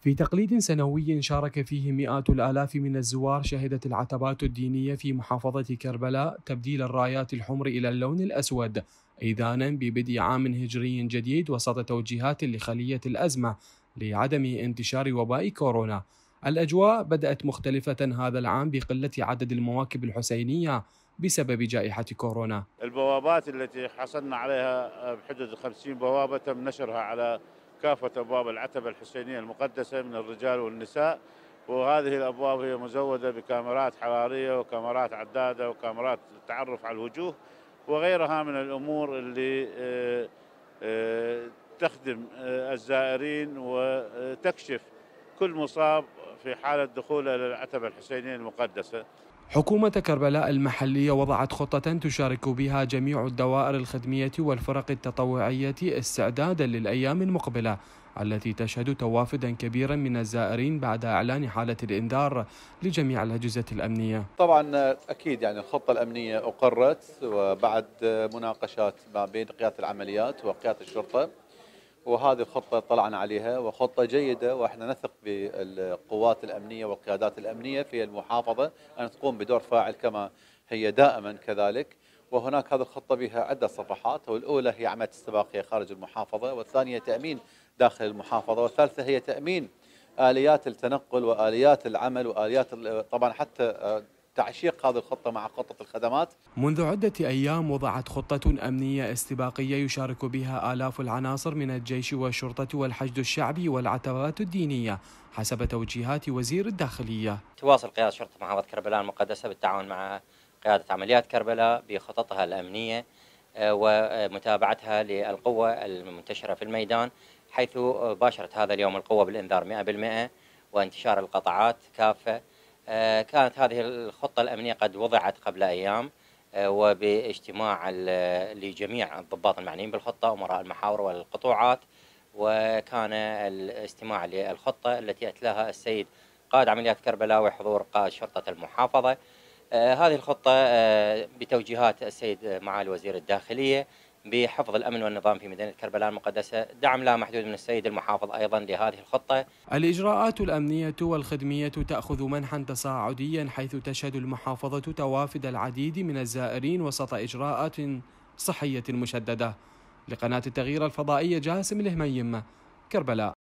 في تقليد سنوي شارك فيه مئات الآلاف من الزوار شهدت العتبات الدينية في محافظة كربلاء تبديل الرايات الحمر إلى اللون الأسود إذانا ببدء عام هجري جديد وسط توجيهات لخلية الأزمة لعدم انتشار وباء كورونا الأجواء بدأت مختلفة هذا العام بقلة عدد المواكب الحسينية بسبب جائحة كورونا البوابات التي حصلنا عليها بحدود 50 بوابة تم نشرها على كافة أبواب العتبة الحسينية المقدسة من الرجال والنساء وهذه الأبواب هي مزودة بكاميرات حرارية وكاميرات عدادة وكاميرات تعرف على الوجوه وغيرها من الأمور اللي آه، آه، تخدم آه، الزائرين وتكشف كل مصاب في حالة دخوله للعتبة الحسينية المقدسة حكومة كربلاء المحلية وضعت خطة تشارك بها جميع الدوائر الخدمية والفرق التطوعية استعدادا للأيام المقبلة التي تشهد توافدا كبيرا من الزائرين بعد إعلان حالة الإنذار لجميع الأجهزة الأمنية طبعا أكيد يعني الخطة الأمنية أقرت وبعد مناقشات ما بين قيادة العمليات وقيادة الشرطة وهذه الخطة طلعنا عليها وخطة جيدة وإحنا نثق بالقوات الأمنية والقيادات الأمنية في المحافظة أن تقوم بدور فاعل كما هي دائما كذلك وهناك هذه الخطة بها عدة صفحات والأولى هي عملية استباقية خارج المحافظة والثانية تأمين داخل المحافظة والثالثة هي تأمين آليات التنقل وآليات العمل وآليات طبعا حتى تعشيق هذه الخطة مع خطة الخدمات منذ عدة أيام وضعت خطة أمنية استباقية يشارك بها آلاف العناصر من الجيش والشرطة والحشد الشعبي والعتبات الدينية حسب توجيهات وزير الداخلية تواصل قيادة شرطة محافظة كربلاء المقدسة بالتعاون مع قيادة عمليات كربلاء بخططها الأمنية آه، ومتابعتها للقوة المنتشرة في الميدان حيث باشرت هذا اليوم القوة بالإنذار 100% وانتشار القطعات كافة آه، كانت هذه الخطة الأمنية قد وضعت قبل أيام آه، وباجتماع لجميع الضباط المعنيين بالخطة ومراء المحاور والقطوعات وكان الاستماع للخطة التي أتلاها السيد قائد عمليات كربلاء وحضور قائد شرطة المحافظة آه، هذه الخطة بتوجيهات السيد معالي وزير الداخلية بحفظ الأمن والنظام في مدينة كربلاء المقدسة دعم لا محدود من السيد المحافظ أيضا لهذه الخطة الإجراءات الأمنية والخدمية تأخذ منحا تصاعديا حيث تشهد المحافظة توافد العديد من الزائرين وسط إجراءات صحية مشددة لقناة التغيير الفضائية جاسم الهميم كربلاء